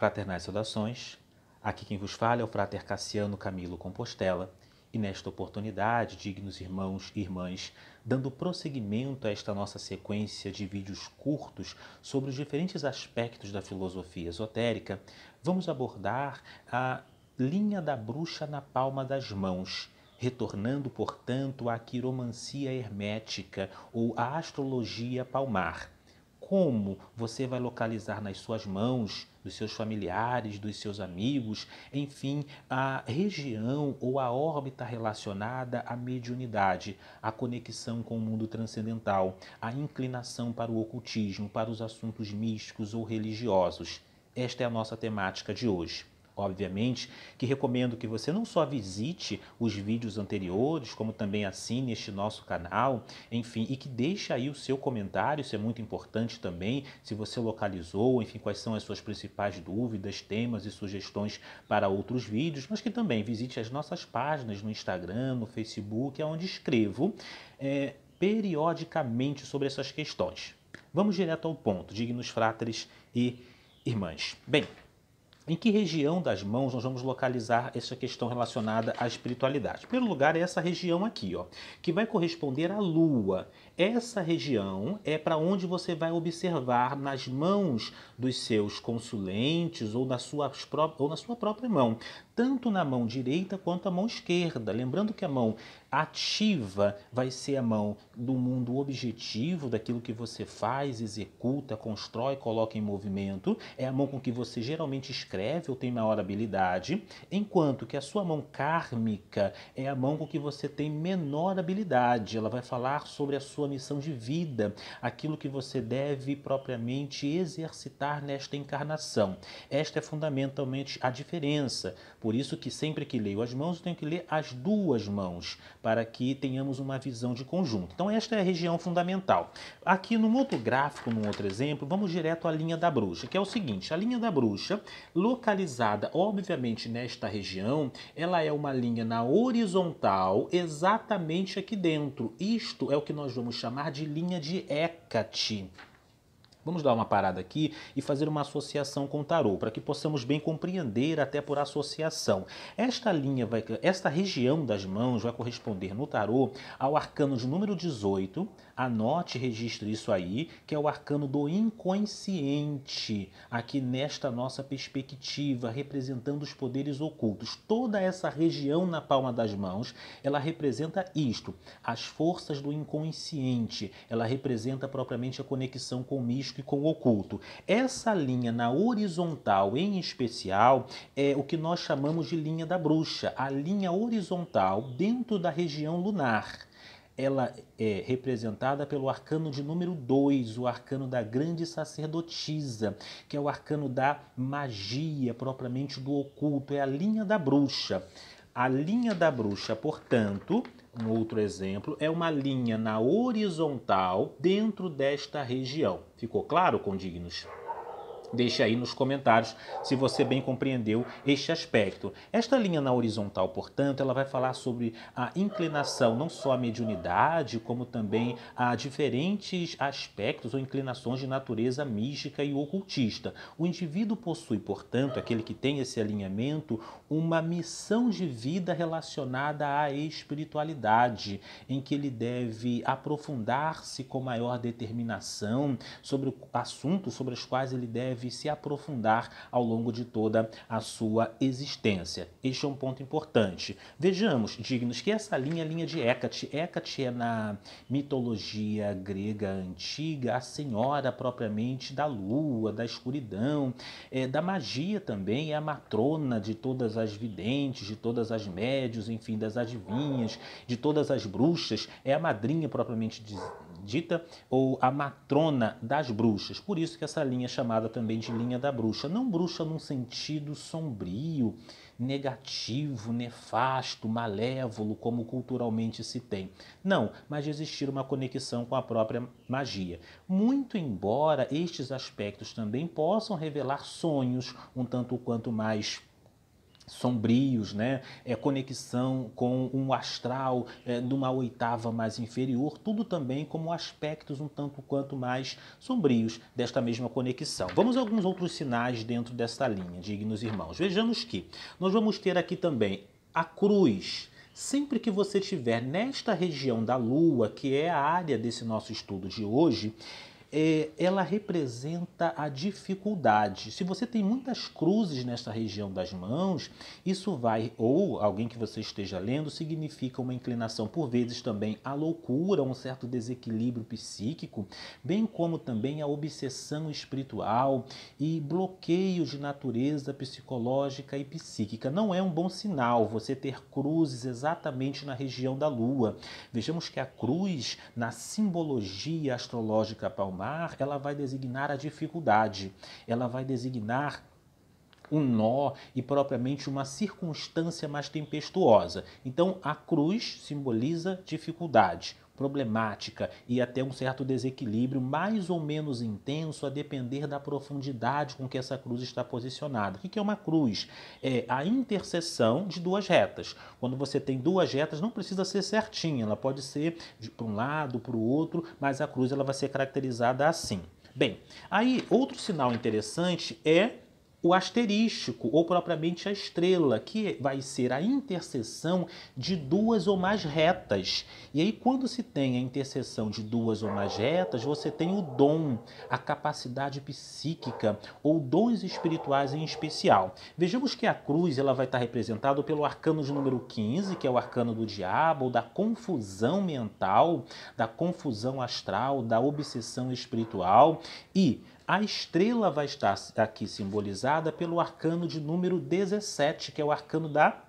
Fraternais saudações. Aqui quem vos fala é o frater Cassiano Camilo Compostela, e nesta oportunidade, dignos irmãos e irmãs, dando prosseguimento a esta nossa sequência de vídeos curtos sobre os diferentes aspectos da filosofia esotérica, vamos abordar a linha da bruxa na palma das mãos. Retornando, portanto, à quiromancia hermética ou à astrologia palmar como você vai localizar nas suas mãos dos seus familiares, dos seus amigos, enfim, a região ou a órbita relacionada à mediunidade, a conexão com o mundo transcendental, a inclinação para o ocultismo, para os assuntos místicos ou religiosos. Esta é a nossa temática de hoje obviamente, que recomendo que você não só visite os vídeos anteriores, como também assine este nosso canal, enfim, e que deixe aí o seu comentário, isso é muito importante também, se você localizou, enfim, quais são as suas principais dúvidas, temas e sugestões para outros vídeos, mas que também visite as nossas páginas no Instagram, no Facebook, é onde escrevo é, periodicamente sobre essas questões. Vamos direto ao ponto, dignos fráteres e irmãs. Bem, em que região das mãos nós vamos localizar essa questão relacionada à espiritualidade? Em primeiro lugar, é essa região aqui, ó, que vai corresponder à lua. Essa região é para onde você vai observar nas mãos dos seus consulentes ou na ou na sua própria mão tanto na mão direita quanto a mão esquerda. Lembrando que a mão ativa vai ser a mão do mundo objetivo, daquilo que você faz, executa, constrói, coloca em movimento. É a mão com que você geralmente escreve ou tem maior habilidade, enquanto que a sua mão kármica é a mão com que você tem menor habilidade. Ela vai falar sobre a sua missão de vida, aquilo que você deve propriamente exercitar nesta encarnação. Esta é fundamentalmente a diferença. Por por isso que sempre que leio as mãos, eu tenho que ler as duas mãos, para que tenhamos uma visão de conjunto. Então esta é a região fundamental. Aqui no outro gráfico, num outro exemplo, vamos direto à linha da bruxa, que é o seguinte, a linha da bruxa, localizada obviamente nesta região, ela é uma linha na horizontal, exatamente aqui dentro. Isto é o que nós vamos chamar de linha de Hecate. Vamos dar uma parada aqui e fazer uma associação com o tarô, para que possamos bem compreender até por associação. Esta linha vai esta região das mãos vai corresponder no tarô ao arcano de número 18. Anote, registre isso aí, que é o arcano do inconsciente, aqui nesta nossa perspectiva, representando os poderes ocultos. Toda essa região na palma das mãos, ela representa isto, as forças do inconsciente. Ela representa propriamente a conexão com o místico com o oculto. Essa linha na horizontal, em especial, é o que nós chamamos de linha da bruxa, a linha horizontal dentro da região lunar ela é representada pelo arcano de número 2, o arcano da grande sacerdotisa, que é o arcano da magia, propriamente do oculto, é a linha da bruxa. A linha da bruxa, portanto, um outro exemplo, é uma linha na horizontal dentro desta região. Ficou claro, condignos? Deixe aí nos comentários se você bem compreendeu este aspecto. Esta linha na horizontal, portanto, ela vai falar sobre a inclinação, não só a mediunidade, como também a diferentes aspectos ou inclinações de natureza mística e ocultista. O indivíduo possui, portanto, aquele que tem esse alinhamento, uma missão de vida relacionada à espiritualidade, em que ele deve aprofundar-se com maior determinação sobre o assunto sobre os quais ele deve deve se aprofundar ao longo de toda a sua existência. Este é um ponto importante. Vejamos, dignos, que essa linha é a linha de Hecate. Hecate é na mitologia grega antiga a senhora propriamente da lua, da escuridão, é, da magia também, é a matrona de todas as videntes, de todas as médios, enfim, das adivinhas, de todas as bruxas, é a madrinha propriamente dita Afrodita ou a matrona das bruxas. Por isso que essa linha é chamada também de linha da bruxa. Não bruxa num sentido sombrio, negativo, nefasto, malévolo, como culturalmente se tem. Não, mas de existir uma conexão com a própria magia. Muito embora estes aspectos também possam revelar sonhos um tanto quanto mais sombrios, né? é, conexão com um astral é, de uma oitava mais inferior, tudo também como aspectos um tanto quanto mais sombrios desta mesma conexão. Vamos a alguns outros sinais dentro dessa linha, dignos irmãos. Vejamos que nós vamos ter aqui também a cruz, Sempre que você estiver nesta região da Lua, que é a área desse nosso estudo de hoje, é, ela representa a dificuldade. Se você tem muitas cruzes nessa região das mãos, isso vai, ou alguém que você esteja lendo, significa uma inclinação, por vezes também, à loucura, um certo desequilíbrio psíquico, bem como também a obsessão espiritual e bloqueios de natureza psicológica e psíquica. Não é um bom sinal você ter cruzes exatamente na região da lua. Vejamos que a cruz, na simbologia astrológica palmária, ela vai designar a dificuldade, ela vai designar um nó e propriamente uma circunstância mais tempestuosa. Então a cruz simboliza dificuldade, problemática e até um certo desequilíbrio mais ou menos intenso a depender da profundidade com que essa cruz está posicionada. O que é uma cruz? É a interseção de duas retas. Quando você tem duas retas, não precisa ser certinha, ela pode ser para um lado, para o outro, mas a cruz ela vai ser caracterizada assim. Bem, aí outro sinal interessante é o asterístico, ou propriamente a estrela, que vai ser a interseção de duas ou mais retas. E aí, quando se tem a interseção de duas ou mais retas, você tem o dom, a capacidade psíquica, ou dons espirituais em especial. Vejamos que a cruz ela vai estar representada pelo arcano de número 15, que é o arcano do diabo, ou da confusão mental, da confusão astral, da obsessão espiritual. E a estrela vai estar aqui simbolizada simbolizada pelo arcano de número 17, que é o arcano da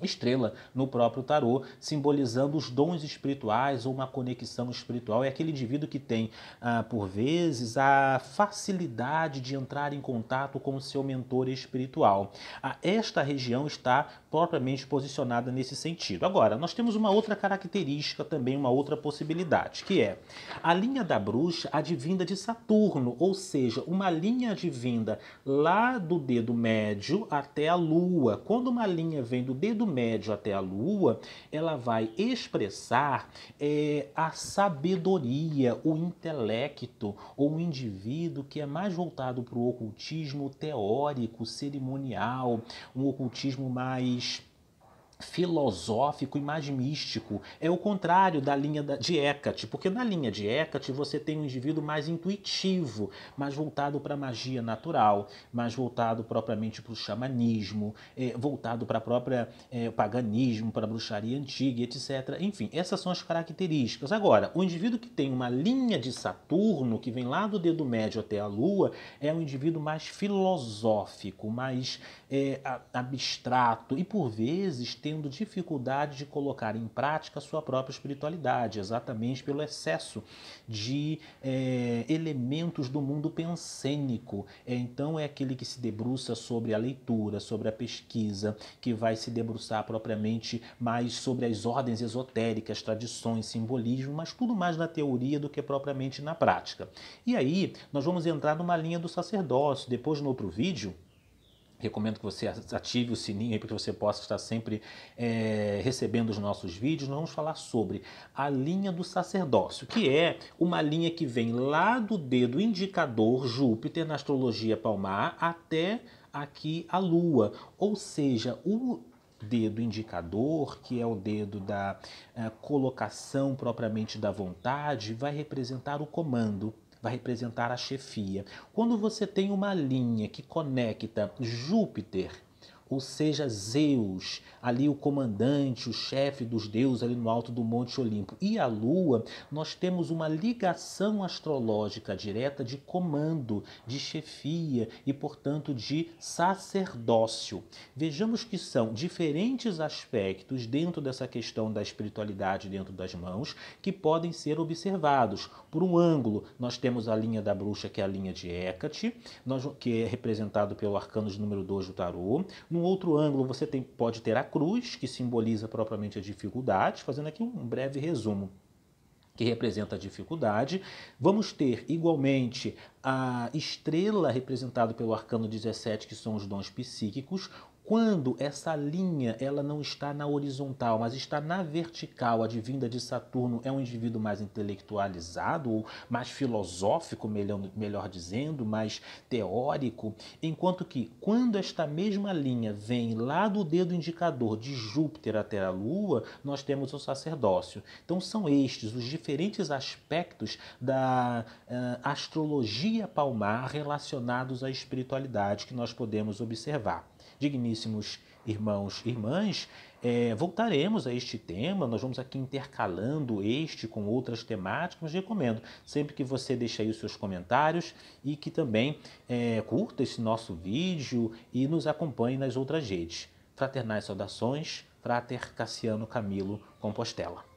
estrela no próprio tarô, simbolizando os dons espirituais ou uma conexão espiritual. É aquele indivíduo que tem, ah, por vezes, a facilidade de entrar em contato com o seu mentor espiritual. Ah, esta região está propriamente posicionada nesse sentido. Agora, nós temos uma outra característica também, uma outra possibilidade, que é a linha da bruxa advinda de Saturno, ou seja, uma linha advinda lá do dedo médio até a lua. Quando uma linha vem do dedo médio até a lua, ela vai expressar é, a sabedoria, o intelecto, ou o indivíduo que é mais voltado para o ocultismo teórico, cerimonial, um ocultismo mais filosófico e mais místico. É o contrário da linha de Hecate, porque na linha de Hecate você tem um indivíduo mais intuitivo, mais voltado para a magia natural, mais voltado propriamente para é, é, o xamanismo, voltado para o próprio paganismo, para a bruxaria antiga, etc. Enfim, essas são as características. Agora, o indivíduo que tem uma linha de Saturno, que vem lá do dedo médio até a Lua, é um indivíduo mais filosófico, mais é, abstrato e, por vezes, tem tendo dificuldade de colocar em prática sua própria espiritualidade, exatamente pelo excesso de é, elementos do mundo pensênico. É, então, é aquele que se debruça sobre a leitura, sobre a pesquisa, que vai se debruçar propriamente mais sobre as ordens esotéricas, tradições, simbolismo, mas tudo mais na teoria do que propriamente na prática. E aí, nós vamos entrar numa linha do sacerdócio. Depois, no outro vídeo, Recomendo que você ative o sininho para que você possa estar sempre é, recebendo os nossos vídeos. Nós vamos falar sobre a linha do sacerdócio, que é uma linha que vem lá do dedo indicador Júpiter na astrologia palmar até aqui a Lua. Ou seja, o dedo indicador, que é o dedo da eh, colocação propriamente da vontade, vai representar o comando vai representar a chefia. Quando você tem uma linha que conecta Júpiter ou seja, Zeus, ali o comandante, o chefe dos deuses ali no alto do Monte Olimpo, e a Lua, nós temos uma ligação astrológica direta de comando, de chefia e, portanto, de sacerdócio. Vejamos que são diferentes aspectos dentro dessa questão da espiritualidade dentro das mãos que podem ser observados. Por um ângulo, nós temos a linha da bruxa, que é a linha de Hecate, que é representado pelo arcano número 2 do tarô. No um outro ângulo você tem, pode ter a cruz, que simboliza propriamente a dificuldade, fazendo aqui um breve resumo que representa a dificuldade. Vamos ter igualmente a estrela representada pelo arcano 17, que são os dons psíquicos, quando essa linha ela não está na horizontal, mas está na vertical, a divinda de Saturno é um indivíduo mais intelectualizado, ou mais filosófico, melhor, melhor dizendo, mais teórico, enquanto que quando esta mesma linha vem lá do dedo indicador de Júpiter até a Lua, nós temos o sacerdócio. Então são estes os diferentes aspectos da uh, astrologia palmar relacionados à espiritualidade que nós podemos observar digníssimos irmãos e irmãs, é, voltaremos a este tema, nós vamos aqui intercalando este com outras temáticas, mas recomendo sempre que você deixe aí os seus comentários e que também é, curta esse nosso vídeo e nos acompanhe nas outras redes. Fraternais saudações, Frater Cassiano Camilo Compostela.